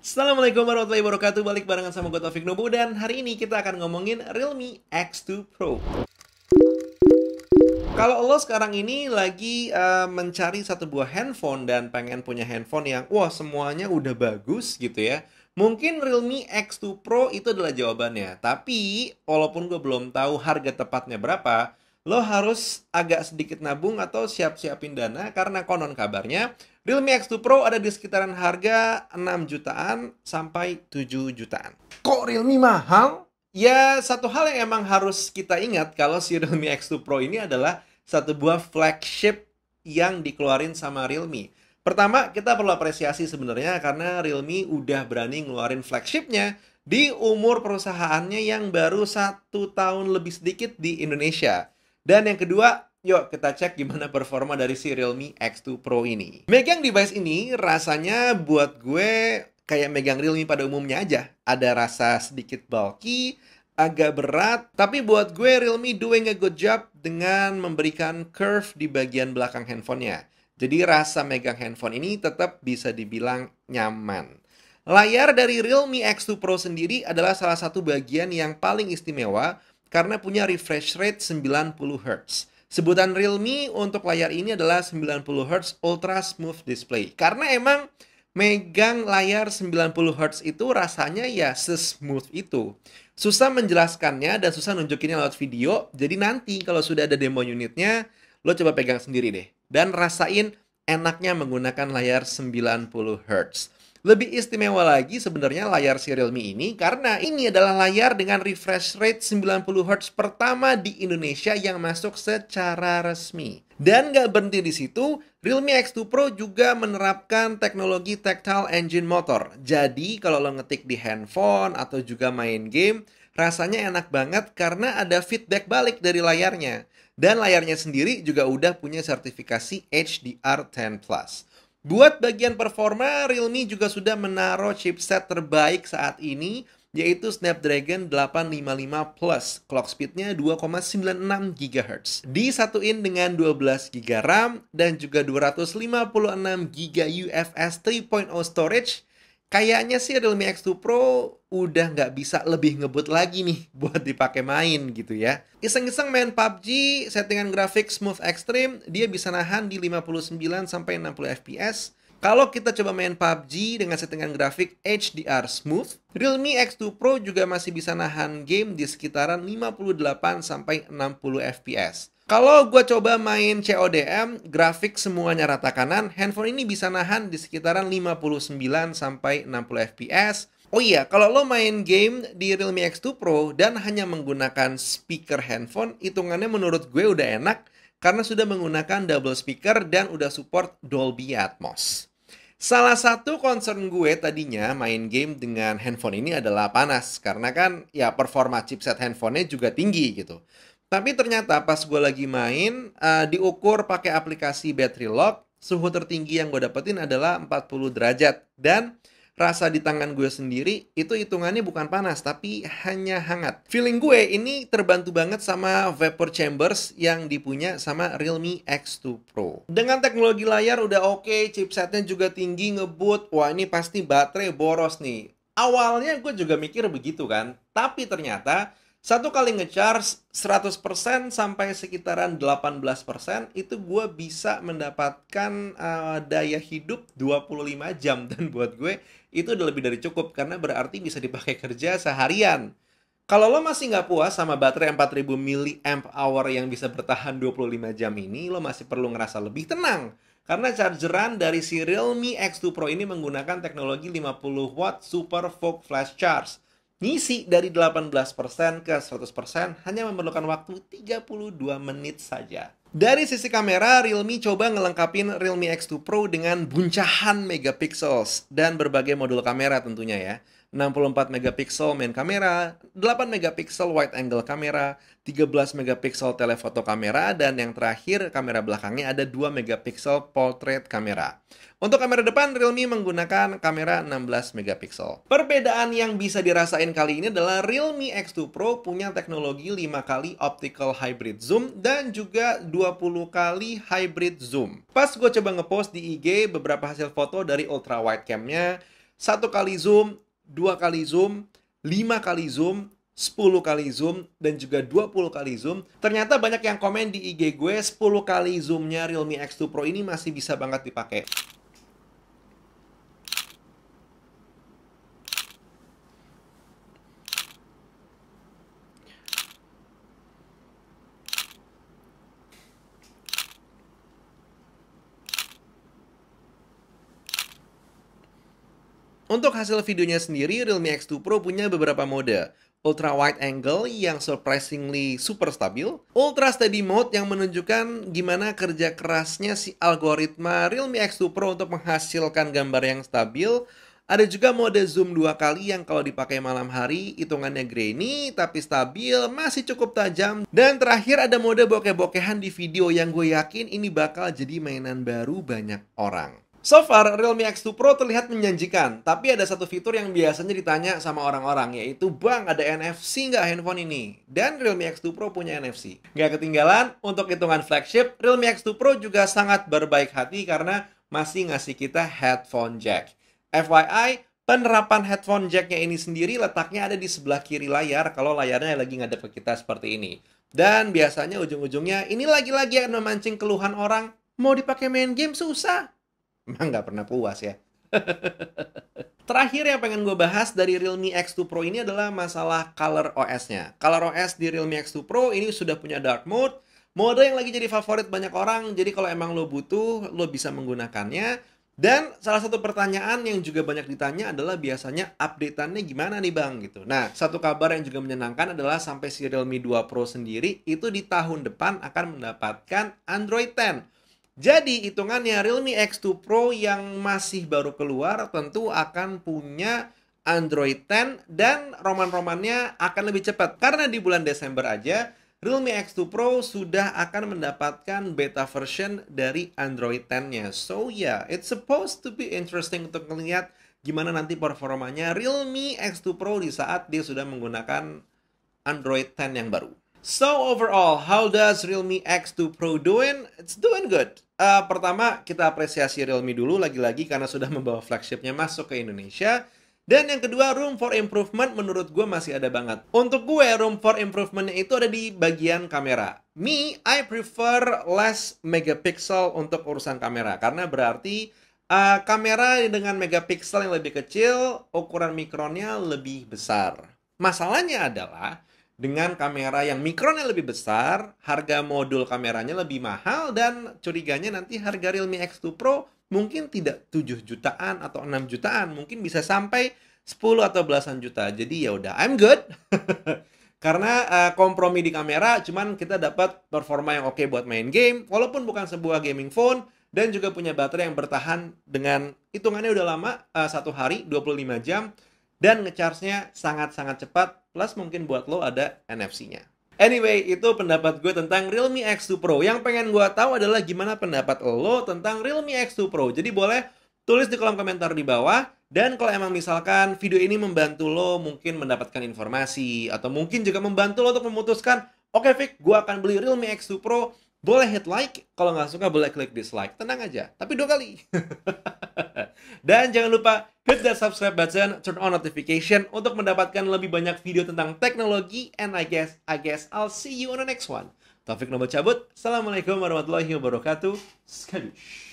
Assalamualaikum warahmatullahi wabarakatuh Balik barengan sama gue Taufik Nobu Dan hari ini kita akan ngomongin Realme X2 Pro kalau lo sekarang ini lagi uh, mencari satu buah handphone dan pengen punya handphone yang wah semuanya udah bagus gitu ya, mungkin Realme X2 Pro itu adalah jawabannya. Tapi walaupun gue belum tahu harga tepatnya berapa, lo harus agak sedikit nabung atau siap-siapin dana karena konon kabarnya Realme X2 Pro ada di sekitaran harga 6 jutaan sampai 7 jutaan. Kok Realme mahal? Ya, satu hal yang emang harus kita ingat kalau si Realme X2 Pro ini adalah satu buah flagship yang dikeluarin sama Realme. Pertama, kita perlu apresiasi sebenarnya karena Realme udah berani ngeluarin flagshipnya di umur perusahaannya yang baru satu tahun lebih sedikit di Indonesia. Dan yang kedua, Yuk kita cek gimana performa dari si Realme X2 Pro ini. Megang device ini rasanya buat gue kayak megang Realme pada umumnya aja. Ada rasa sedikit bulky, agak berat, tapi buat gue Realme doing a good job dengan memberikan curve di bagian belakang handphonenya. Jadi rasa megang handphone ini tetap bisa dibilang nyaman. Layar dari Realme X2 Pro sendiri adalah salah satu bagian yang paling istimewa karena punya refresh rate 90 Hz. Sebutan Realme untuk layar ini adalah 90Hz Ultra Smooth Display. Karena emang megang layar 90Hz itu rasanya ya sesmooth itu. Susah menjelaskannya dan susah nunjukinnya lewat video. Jadi nanti kalau sudah ada demo unitnya, lo coba pegang sendiri deh. Dan rasain enaknya menggunakan layar 90Hz. Lebih istimewa lagi sebenarnya layar si Realme ini karena ini adalah layar dengan refresh rate 90Hz pertama di Indonesia yang masuk secara resmi. Dan nggak berhenti di situ, Realme X2 Pro juga menerapkan teknologi tactile engine motor. Jadi kalau lo ngetik di handphone atau juga main game, rasanya enak banget karena ada feedback balik dari layarnya. Dan layarnya sendiri juga udah punya sertifikasi HDR10+. Buat bagian performa, Realme juga sudah menaruh chipset terbaik saat ini, yaitu Snapdragon 855 Plus. Clock speednya 2,96 GHz. Disatuin dengan 12 GB RAM dan juga 256 GB UFS 3.0 storage kayaknya sih Realme X2 Pro udah nggak bisa lebih ngebut lagi nih buat dipakai main gitu ya. Iseng-iseng main PUBG, settingan grafik smooth extreme, dia bisa nahan di 59 sampai 60 fps. Kalau kita coba main PUBG dengan settingan grafik HDR Smooth, Realme X2 Pro juga masih bisa nahan game di sekitaran 58 sampai 60 fps. Kalau gue coba main CODM, grafik semuanya rata kanan, handphone ini bisa nahan di sekitaran 59 60 fps. Oh iya, kalau lo main game di Realme X2 Pro dan hanya menggunakan speaker handphone, hitungannya menurut gue udah enak karena sudah menggunakan double speaker dan udah support Dolby Atmos. Salah satu concern gue tadinya main game dengan handphone ini adalah panas karena kan ya performa chipset handphonenya juga tinggi gitu. Tapi ternyata pas gue lagi main, uh, diukur pakai aplikasi battery lock, suhu tertinggi yang gue dapetin adalah 40 derajat. Dan rasa di tangan gue sendiri itu hitungannya bukan panas, tapi hanya hangat. Feeling gue ini terbantu banget sama vapor chambers yang dipunya sama Realme X2 Pro. Dengan teknologi layar udah oke, okay, chipsetnya juga tinggi, ngebut. Wah ini pasti baterai boros nih. Awalnya gue juga mikir begitu kan, tapi ternyata satu kali ngecharge 100% sampai sekitaran 18% itu gue bisa mendapatkan uh, daya hidup 25 jam dan buat gue itu udah lebih dari cukup karena berarti bisa dipakai kerja seharian. Kalau lo masih nggak puas sama baterai 4000 mAh yang bisa bertahan 25 jam ini, lo masih perlu ngerasa lebih tenang. Karena chargeran dari si Realme X2 Pro ini menggunakan teknologi 50 watt Super Folk Flash Charge Ngisi dari 18% ke 100% hanya memerlukan waktu 32 menit saja. Dari sisi kamera, Realme coba ngelengkapin Realme X2 Pro dengan buncahan megapixels dan berbagai modul kamera tentunya ya. 64 megapiksel main kamera, 8 megapiksel wide angle kamera, 13 megapiksel telefoto kamera dan yang terakhir kamera belakangnya ada 2 megapiksel portrait kamera. Untuk kamera depan Realme menggunakan kamera 16 megapiksel. Perbedaan yang bisa dirasain kali ini adalah Realme X2 Pro punya teknologi 5 kali optical hybrid zoom dan juga 20 kali hybrid zoom. Pas gue coba ngepost di IG beberapa hasil foto dari ultra wide camnya, satu kali zoom, dua kali zoom, lima kali zoom, 10 kali zoom dan juga 20 kali zoom. Ternyata banyak yang komen di IG gue 10 kali zoomnya Realme X2 Pro ini masih bisa banget dipakai. Untuk hasil videonya sendiri, Realme X2 Pro punya beberapa mode. Ultra Wide Angle yang surprisingly super stabil, Ultra Steady Mode yang menunjukkan gimana kerja kerasnya si algoritma Realme X2 Pro untuk menghasilkan gambar yang stabil, ada juga mode zoom dua kali yang kalau dipakai malam hari hitungannya grainy tapi stabil, masih cukup tajam. Dan terakhir ada mode bokeh-bokehan di video yang gue yakin ini bakal jadi mainan baru banyak orang. So far, Realme X2 Pro terlihat menjanjikan, tapi ada satu fitur yang biasanya ditanya sama orang-orang, yaitu Bang, ada NFC nggak handphone ini? Dan Realme X2 Pro punya NFC. Nggak ketinggalan, untuk hitungan flagship, Realme X2 Pro juga sangat berbaik hati karena masih ngasih kita headphone jack. FYI, penerapan headphone jacknya ini sendiri letaknya ada di sebelah kiri layar kalau layarnya lagi ngadep ke kita seperti ini. Dan biasanya ujung-ujungnya ini lagi-lagi akan memancing keluhan orang, mau dipakai main game susah. Emang nggak pernah puas ya. Terakhir yang pengen gue bahas dari Realme X2 Pro ini adalah masalah color OS-nya. Color OS di Realme X2 Pro ini sudah punya dark mode, mode yang lagi jadi favorit banyak orang. Jadi kalau emang lo butuh, lo bisa menggunakannya. Dan salah satu pertanyaan yang juga banyak ditanya adalah biasanya updateannya gimana nih bang gitu. Nah, satu kabar yang juga menyenangkan adalah sampai si Realme 2 Pro sendiri itu di tahun depan akan mendapatkan Android 10. Jadi hitungannya Realme X2 Pro yang masih baru keluar tentu akan punya Android 10 dan roman-romannya akan lebih cepat karena di bulan Desember aja Realme X2 Pro sudah akan mendapatkan beta version dari Android 10-nya. So yeah, it's supposed to be interesting untuk melihat gimana nanti performanya Realme X2 Pro di saat dia sudah menggunakan Android 10 yang baru. So overall, how does Realme X2 Pro doing? It's doing good uh, pertama kita apresiasi Realme dulu lagi-lagi karena sudah membawa flagshipnya masuk ke Indonesia. Dan yang kedua, room for improvement menurut gue masih ada banget. Untuk gue, room for improvementnya itu ada di bagian kamera. Me, I prefer less megapixel untuk urusan kamera. Karena berarti uh, kamera dengan megapixel yang lebih kecil, ukuran mikronnya lebih besar. Masalahnya adalah, dengan kamera yang mikronnya lebih besar, harga modul kameranya lebih mahal dan curiganya nanti harga Realme X2 Pro mungkin tidak 7 jutaan atau 6 jutaan, mungkin bisa sampai 10 atau belasan juta. Jadi ya udah I'm good. Karena uh, kompromi di kamera cuman kita dapat performa yang oke okay buat main game walaupun bukan sebuah gaming phone dan juga punya baterai yang bertahan dengan hitungannya udah lama uh, satu hari 25 jam dan ngecharge-nya sangat-sangat cepat Plus mungkin buat lo ada NFC-nya. Anyway, itu pendapat gue tentang Realme X2 Pro. Yang pengen gue tahu adalah gimana pendapat lo tentang Realme X2 Pro. Jadi boleh tulis di kolom komentar di bawah. Dan kalau emang misalkan video ini membantu lo mungkin mendapatkan informasi atau mungkin juga membantu lo untuk memutuskan, oke okay, Vic, gue akan beli Realme X2 Pro boleh hit like, kalau nggak suka boleh klik dislike. Tenang aja, tapi dua kali. Dan jangan lupa hit that subscribe button, turn on notification untuk mendapatkan lebih banyak video tentang teknologi. And I guess, I guess I'll see you on the next one. Taufik nomor cabut. Assalamualaikum warahmatullahi wabarakatuh. Skadush.